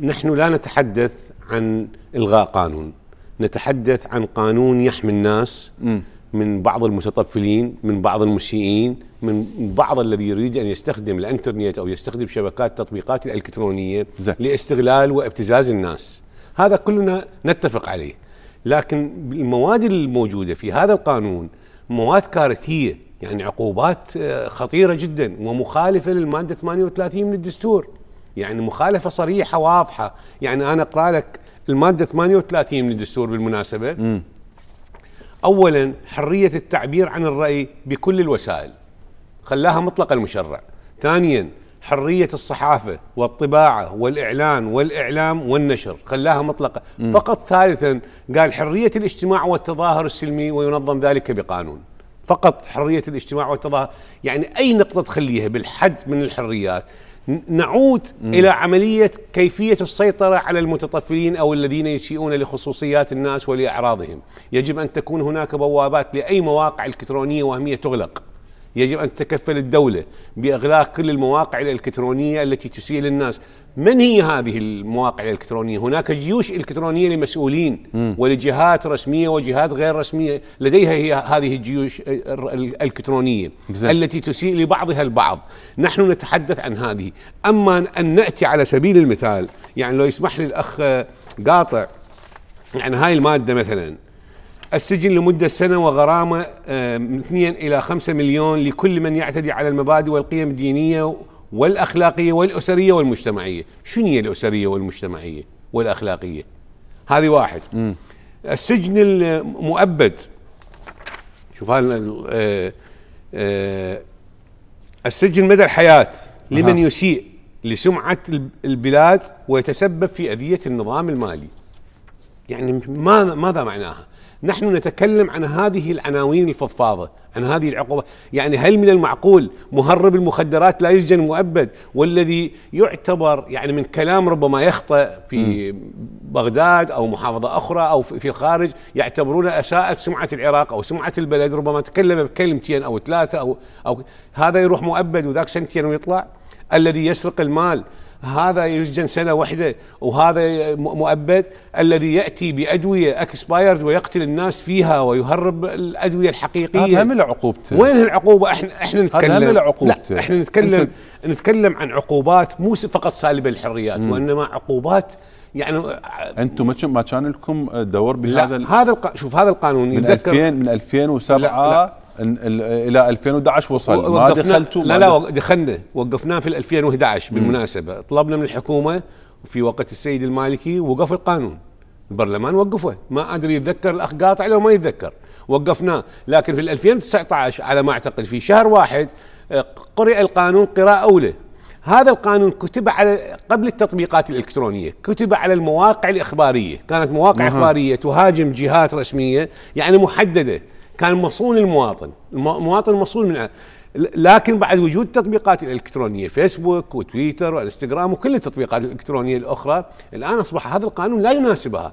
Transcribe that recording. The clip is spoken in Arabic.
نحن لا نتحدث عن الغاء قانون نتحدث عن قانون يحمي الناس م. من بعض المتطفلين من بعض المسيئين من بعض الذي يريد ان يستخدم الانترنت او يستخدم شبكات التطبيقات الالكترونيه زي. لاستغلال وابتزاز الناس هذا كلنا نتفق عليه لكن المواد الموجوده في هذا القانون مواد كارثيه يعني عقوبات آه، خطيره جدا ومخالفه للماده 38 من الدستور يعني مخالفه صريحه واضحه يعني انا اقرا لك الماده 38 من الدستور بالمناسبه م. اولا حريه التعبير عن الراي بكل الوسائل خلاها مطلقه المشرع ثانيا حريه الصحافه والطباعه والاعلان والاعلام والنشر خلاها مطلقه م. فقط ثالثا قال حريه الاجتماع والتظاهر السلمي وينظم ذلك بقانون فقط حريه الاجتماع والتظاهر يعني اي نقطه تخليها بالحد من الحريات نعود م. الى عمليه كيفيه السيطره على المتطفلين او الذين يسيئون لخصوصيات الناس ولاعراضهم، يجب ان تكون هناك بوابات لاي مواقع الكترونيه وهميه تغلق. يجب أن تتكفل الدولة بإغلاق كل المواقع الإلكترونية التي تسيء للناس من هي هذه المواقع الإلكترونية؟ هناك جيوش إلكترونية لمسؤولين م. ولجهات رسمية وجهات غير رسمية لديها هي هذه الجيوش الإلكترونية exactly. التي تسيء لبعضها البعض نحن نتحدث عن هذه أما أن نأتي على سبيل المثال يعني لو يسمح لي الأخ قاطع يعني هاي المادة مثلا السجن لمدة سنة وغرامة آه، من 2 إلى 5 مليون لكل من يعتدي على المبادئ والقيم الدينية والأخلاقية والأسرية والمجتمعية شنو هي الأسرية والمجتمعية والأخلاقية هذه واحد م. السجن المؤبد شوف هذا آه، آه، السجن مدى الحياة لمن يسيء لسمعة البلاد ويتسبب في أذية النظام المالي يعني ماذا معناها نحن نتكلم عن هذه العناوين الفضفاضة عن هذه العقوبة يعني هل من المعقول مهرب المخدرات لا يسجن مؤبد والذي يعتبر يعني من كلام ربما يخطأ في بغداد أو محافظة أخرى أو في الخارج يعتبرون أساءت سمعة العراق أو سمعة البلد ربما تكلم بكلمتين أو ثلاثة أو, أو هذا يروح مؤبد وذاك سنتين ويطلع الذي يسرق المال هذا يسجن سنه واحده وهذا مؤبد الذي ياتي بادويه اكسبايرد ويقتل الناس فيها ويهرب الادويه الحقيقيه هذا من عقوبته وين العقوبه احنا احنا نتكلم هذا عقوبته احنا نتكلم نتكلم عن عقوبات مو فقط سالبه للحريات وانما عقوبات يعني انتم ما كان لكم دور بهذا لا هذا الق... شوف هذا القانون من 2000 من 2007 لا لا الى 2011 وصل ما دخلتوا لا لا دخلنا وقفناه في 2011 بالمناسبه طلبنا من الحكومه في وقت السيد المالكي وقف القانون البرلمان وقفه ما ادري يتذكر الاخ قاطع لو ما يتذكر وقفناه لكن في 2019 على ما اعتقد في شهر واحد آه، قرئ القانون قراءه اولى هذا القانون كتب على قبل التطبيقات الالكترونيه كتب على المواقع الاخباريه كانت مواقع مه. اخباريه تهاجم جهات رسميه يعني محدده كان مصون المواطن المواطن مصون من لكن بعد وجود التطبيقات الالكترونيه فيسبوك وتويتر وانستغرام وكل التطبيقات الالكترونيه الاخرى الان اصبح هذا القانون لا يناسبها